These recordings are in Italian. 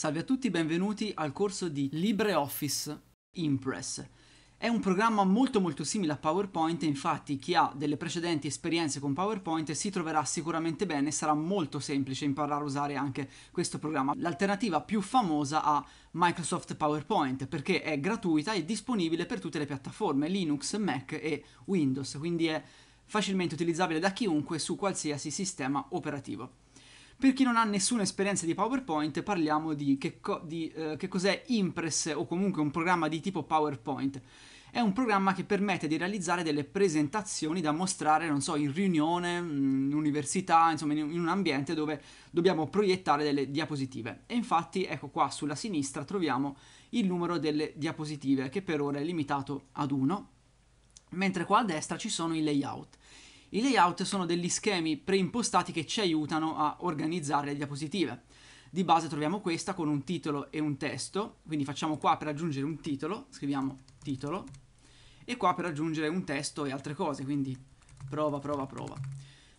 Salve a tutti, benvenuti al corso di LibreOffice Impress. È un programma molto molto simile a PowerPoint, infatti chi ha delle precedenti esperienze con PowerPoint si troverà sicuramente bene, sarà molto semplice imparare a usare anche questo programma. L'alternativa più famosa a Microsoft PowerPoint perché è gratuita e disponibile per tutte le piattaforme Linux, Mac e Windows, quindi è facilmente utilizzabile da chiunque su qualsiasi sistema operativo. Per chi non ha nessuna esperienza di PowerPoint, parliamo di che, co- di, eh, che cos'è Impress o comunque un programma di tipo PowerPoint. È un programma che permette di realizzare delle presentazioni da mostrare, non so, in riunione, mm, in università, insomma, in un ambiente dove dobbiamo proiettare delle diapositive. E infatti, ecco qua sulla sinistra troviamo il numero delle diapositive, che per ora è limitato ad uno, mentre qua a destra ci sono i layout. I layout sono degli schemi preimpostati che ci aiutano a organizzare le diapositive. Di base troviamo questa con un titolo e un testo, quindi facciamo qua per aggiungere un titolo, scriviamo titolo, e qua per aggiungere un testo e altre cose, quindi prova, prova, prova.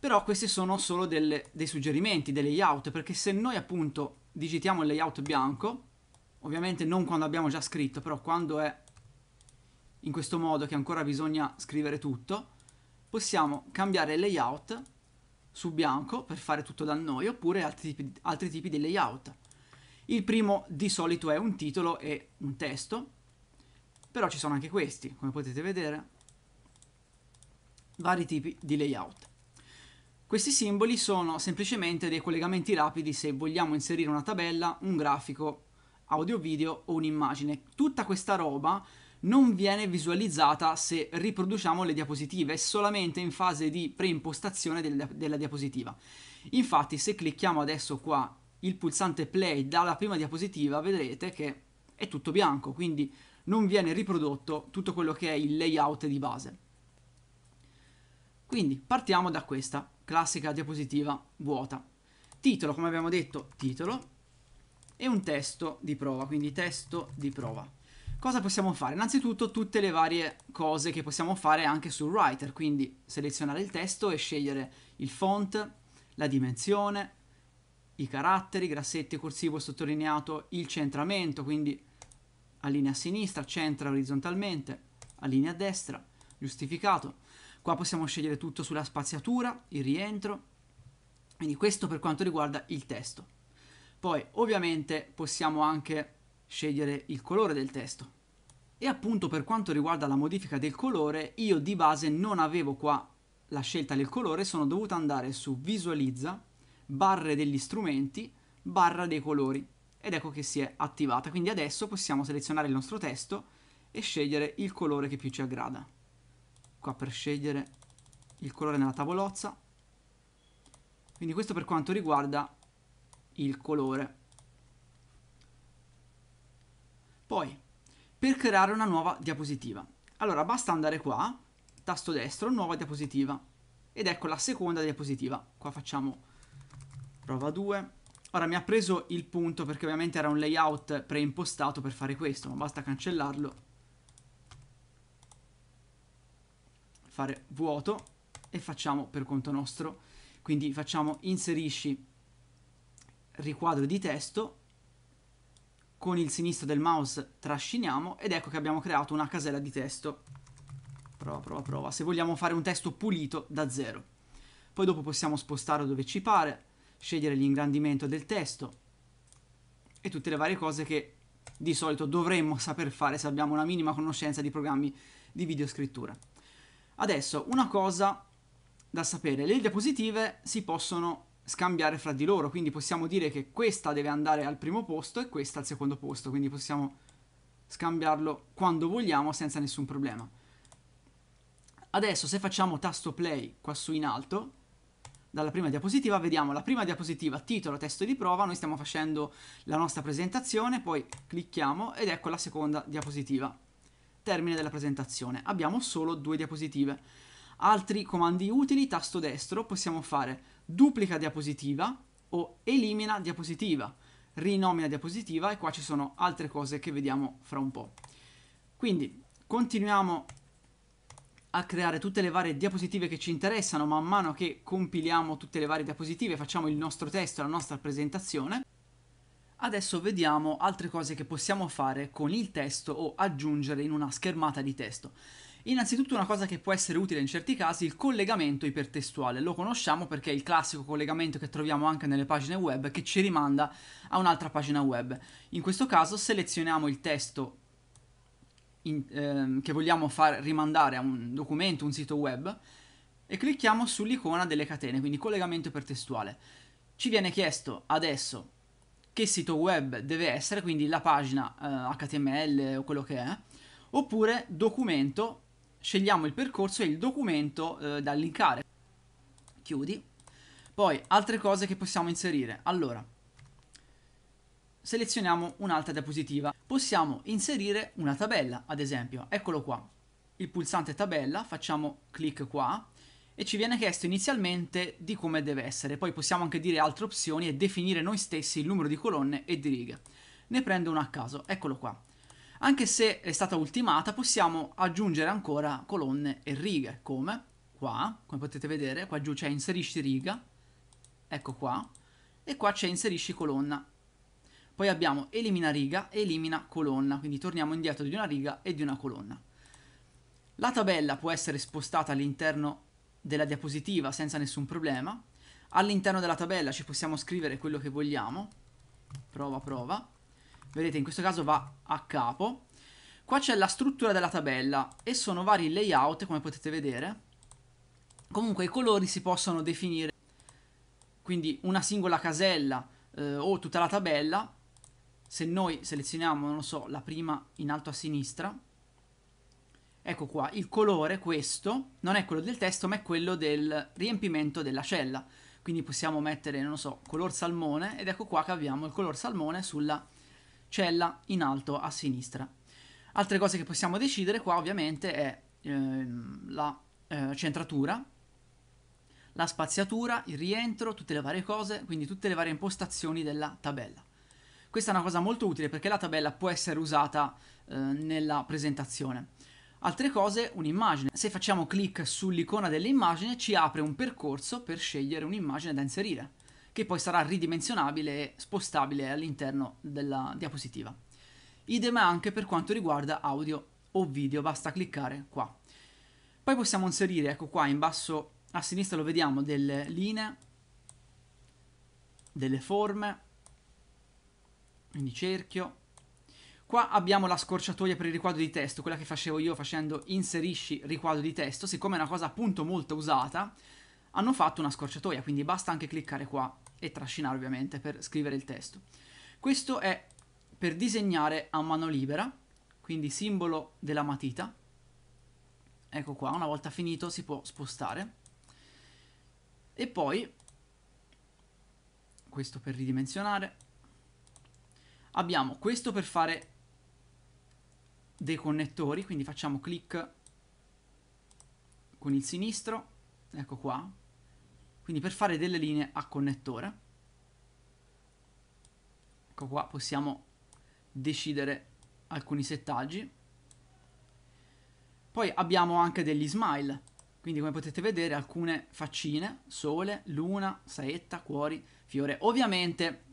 Però questi sono solo delle, dei suggerimenti, dei layout, perché se noi appunto digitiamo il layout bianco, ovviamente non quando abbiamo già scritto, però quando è in questo modo che ancora bisogna scrivere tutto, possiamo cambiare il layout su bianco per fare tutto da noi oppure altri tipi, altri tipi di layout. Il primo di solito è un titolo e un testo, però ci sono anche questi, come potete vedere, vari tipi di layout. Questi simboli sono semplicemente dei collegamenti rapidi se vogliamo inserire una tabella, un grafico, audio video o un'immagine. Tutta questa roba non viene visualizzata se riproduciamo le diapositive, è solamente in fase di preimpostazione del, della diapositiva. Infatti se clicchiamo adesso qua il pulsante play dalla prima diapositiva vedrete che è tutto bianco, quindi non viene riprodotto tutto quello che è il layout di base. Quindi partiamo da questa classica diapositiva vuota. Titolo, come abbiamo detto, titolo e un testo di prova, quindi testo di prova. Cosa possiamo fare? Innanzitutto tutte le varie cose che possiamo fare anche sul writer, quindi selezionare il testo e scegliere il font, la dimensione, i caratteri, grassetto, corsivo, sottolineato, il centramento, quindi allinea a sinistra, centra orizzontalmente, allinea a destra, giustificato. Qua possiamo scegliere tutto sulla spaziatura, il rientro, quindi questo per quanto riguarda il testo. Poi ovviamente possiamo anche scegliere il colore del testo. E appunto per quanto riguarda la modifica del colore, io di base non avevo qua la scelta del colore, sono dovuto andare su visualizza, barre degli strumenti, barra dei colori. Ed ecco che si è attivata, quindi adesso possiamo selezionare il nostro testo e scegliere il colore che più ci aggrada. Qua per scegliere il colore nella tavolozza. Quindi questo per quanto riguarda il colore. Poi, per creare una nuova diapositiva. Allora, basta andare qua, tasto destro, nuova diapositiva. Ed ecco la seconda diapositiva. Qua facciamo prova 2. Ora mi ha preso il punto perché ovviamente era un layout preimpostato per fare questo, ma basta cancellarlo. Fare vuoto e facciamo per conto nostro. Quindi facciamo inserisci riquadro di testo con il sinistro del mouse trasciniamo ed ecco che abbiamo creato una casella di testo. Prova, prova, prova. Se vogliamo fare un testo pulito da zero. Poi dopo possiamo spostarlo dove ci pare, scegliere l'ingrandimento del testo e tutte le varie cose che di solito dovremmo saper fare se abbiamo una minima conoscenza di programmi di videoscrittura. Adesso, una cosa da sapere. Le diapositive si possono scambiare fra di loro, quindi possiamo dire che questa deve andare al primo posto e questa al secondo posto, quindi possiamo scambiarlo quando vogliamo senza nessun problema. Adesso se facciamo tasto play qua su in alto, dalla prima diapositiva, vediamo la prima diapositiva, titolo, testo di prova, noi stiamo facendo la nostra presentazione, poi clicchiamo ed ecco la seconda diapositiva, termine della presentazione. Abbiamo solo due diapositive. Altri comandi utili, tasto destro, possiamo fare duplica diapositiva o elimina diapositiva, rinomina diapositiva e qua ci sono altre cose che vediamo fra un po'. Quindi continuiamo a creare tutte le varie diapositive che ci interessano man mano che compiliamo tutte le varie diapositive, facciamo il nostro testo, la nostra presentazione. Adesso vediamo altre cose che possiamo fare con il testo o aggiungere in una schermata di testo. Innanzitutto una cosa che può essere utile in certi casi è il collegamento ipertestuale, lo conosciamo perché è il classico collegamento che troviamo anche nelle pagine web che ci rimanda a un'altra pagina web. In questo caso selezioniamo il testo in, ehm, che vogliamo far rimandare a un documento, un sito web e clicchiamo sull'icona delle catene, quindi collegamento ipertestuale. Ci viene chiesto adesso che sito web deve essere, quindi la pagina eh, HTML o quello che è, oppure documento scegliamo il percorso e il documento eh, da linkare. Chiudi. Poi altre cose che possiamo inserire. Allora, selezioniamo un'altra diapositiva. Possiamo inserire una tabella, ad esempio. Eccolo qua. Il pulsante tabella, facciamo clic qua e ci viene chiesto inizialmente di come deve essere. Poi possiamo anche dire altre opzioni e definire noi stessi il numero di colonne e di righe. Ne prendo uno a caso, eccolo qua. Anche se è stata ultimata possiamo aggiungere ancora colonne e righe, come qua, come potete vedere, qua giù c'è inserisci riga, ecco qua, e qua c'è inserisci colonna. Poi abbiamo elimina riga, elimina colonna, quindi torniamo indietro di una riga e di una colonna. La tabella può essere spostata all'interno della diapositiva senza nessun problema. All'interno della tabella ci possiamo scrivere quello che vogliamo, prova prova, vedete in questo caso va a capo. Qua c'è la struttura della tabella e sono vari layout come potete vedere. Comunque i colori si possono definire, quindi una singola casella eh, o tutta la tabella. Se noi selezioniamo, non so, la prima in alto a sinistra, ecco qua, il colore questo non è quello del testo ma è quello del riempimento della cella. Quindi possiamo mettere, non so, color salmone ed ecco qua che abbiamo il color salmone sulla cella in alto a sinistra. Altre cose che possiamo decidere qua ovviamente è eh, la eh, centratura, la spaziatura, il rientro, tutte le varie cose, quindi tutte le varie impostazioni della tabella. Questa è una cosa molto utile perché la tabella può essere usata eh, nella presentazione. Altre cose, un'immagine. Se facciamo clic sull'icona dell'immagine ci apre un percorso per scegliere un'immagine da inserire che poi sarà ridimensionabile e spostabile all'interno della diapositiva. Idem anche per quanto riguarda audio o video, basta cliccare qua. Poi possiamo inserire, ecco qua in basso a sinistra lo vediamo, delle linee, delle forme, quindi cerchio. Qua abbiamo la scorciatoia per il riquadro di testo, quella che facevo io facendo inserisci riquadro di testo, siccome è una cosa appunto molto usata, hanno fatto una scorciatoia, quindi basta anche cliccare qua e trascinare ovviamente per scrivere il testo. Questo è per disegnare a mano libera, quindi simbolo della matita. Ecco qua, una volta finito si può spostare. E poi, questo per ridimensionare, abbiamo questo per fare dei connettori, quindi facciamo clic con il sinistro, ecco qua, quindi per fare delle linee a connettore, ecco qua possiamo decidere alcuni settaggi. Poi abbiamo anche degli smile, quindi come potete vedere alcune faccine, sole, luna, saetta, cuori, fiore. Ovviamente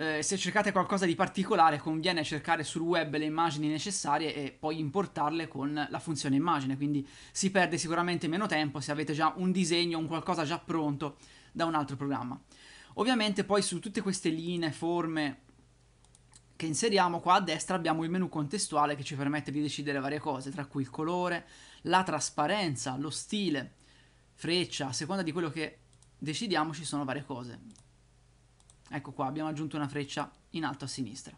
eh, se cercate qualcosa di particolare conviene cercare sul web le immagini necessarie e poi importarle con la funzione immagine, quindi si perde sicuramente meno tempo se avete già un disegno, un qualcosa già pronto da un altro programma. Ovviamente poi su tutte queste linee, forme che inseriamo qua a destra abbiamo il menu contestuale che ci permette di decidere varie cose, tra cui il colore, la trasparenza, lo stile, freccia, a seconda di quello che decidiamo ci sono varie cose. Ecco qua, abbiamo aggiunto una freccia in alto a sinistra.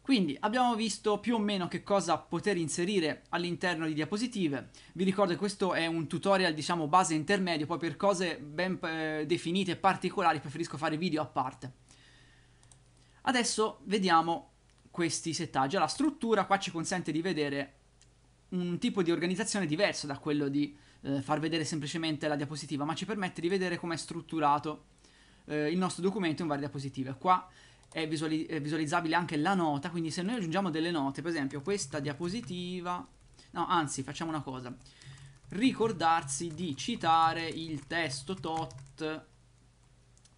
Quindi abbiamo visto più o meno che cosa poter inserire all'interno di diapositive. Vi ricordo che questo è un tutorial diciamo base intermedio, poi per cose ben eh, definite e particolari preferisco fare video a parte. Adesso vediamo questi settaggi. La struttura qua ci consente di vedere un tipo di organizzazione diverso da quello di eh, far vedere semplicemente la diapositiva, ma ci permette di vedere com'è strutturato eh, il nostro documento in varie diapositive. Qua è, visuali è visualizzabile anche la nota, quindi se noi aggiungiamo delle note, per esempio questa diapositiva, no anzi facciamo una cosa, ricordarsi di citare il testo tot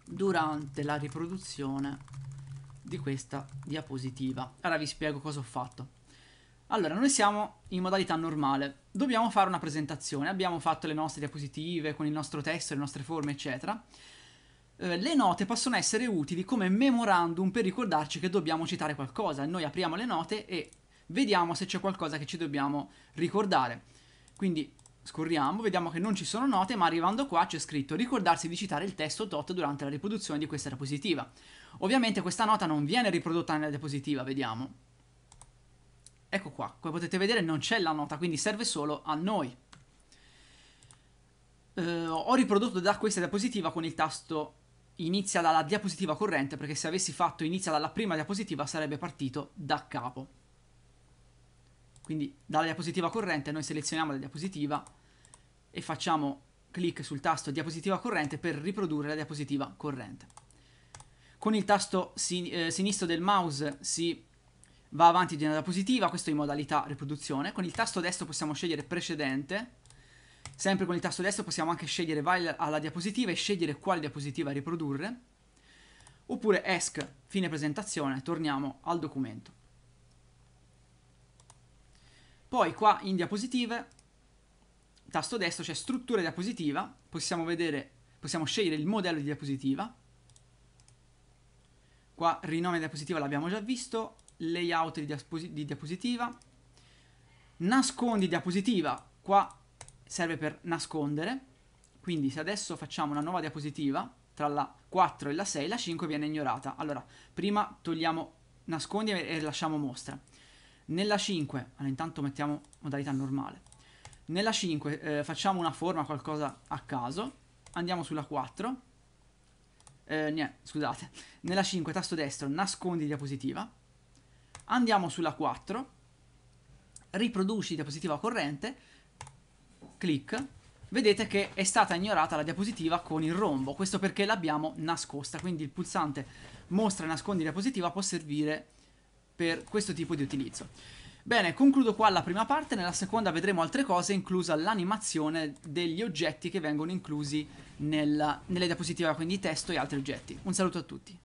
durante la riproduzione di questa diapositiva. Ora vi spiego cosa ho fatto. Allora, noi siamo in modalità normale, dobbiamo fare una presentazione, abbiamo fatto le nostre diapositive con il nostro testo, le nostre forme, eccetera. Eh, le note possono essere utili come memorandum per ricordarci che dobbiamo citare qualcosa. Noi apriamo le note e vediamo se c'è qualcosa che ci dobbiamo ricordare. Quindi scorriamo, vediamo che non ci sono note, ma arrivando qua c'è scritto ricordarsi di citare il testo tot durante la riproduzione di questa diapositiva. Ovviamente questa nota non viene riprodotta nella diapositiva, vediamo. Ecco qua, come potete vedere non c'è la nota, quindi serve solo a noi. Eh, ho riprodotto da questa diapositiva con il tasto inizia dalla diapositiva corrente perché se avessi fatto inizia dalla prima diapositiva sarebbe partito da capo. Quindi dalla diapositiva corrente noi selezioniamo la diapositiva e facciamo clic sul tasto diapositiva corrente per riprodurre la diapositiva corrente. Con il tasto sin eh, sinistro del mouse si va avanti di una diapositiva, questo in modalità riproduzione. Con il tasto destro possiamo scegliere precedente Sempre con il tasto destro possiamo anche scegliere vai alla diapositiva e scegliere quale diapositiva riprodurre, oppure ESC, fine presentazione, torniamo al documento. Poi qua in diapositive, tasto destro c'è struttura diapositiva, possiamo, vedere, possiamo scegliere il modello di diapositiva, qua rinome diapositiva l'abbiamo già visto, layout di, diapos di diapositiva, nascondi diapositiva, qua serve per nascondere, quindi se adesso facciamo una nuova diapositiva, tra la 4 e la 6, la 5 viene ignorata. Allora, prima togliamo nascondi e lasciamo mostra. Nella 5, allora intanto mettiamo modalità normale. Nella 5 eh, facciamo una forma, qualcosa a caso. Andiamo sulla 4. Eh, niente, scusate. Nella 5, tasto destro, nascondi diapositiva. Andiamo sulla 4. Riproduci diapositiva corrente clic, vedete che è stata ignorata la diapositiva con il rombo. Questo perché l'abbiamo nascosta, quindi il pulsante mostra e nascondi diapositiva può servire per questo tipo di utilizzo. Bene, concludo qua la prima parte, nella seconda vedremo altre cose, inclusa l'animazione degli oggetti che vengono inclusi nella, nelle diapositive, quindi testo e altri oggetti. Un saluto a tutti.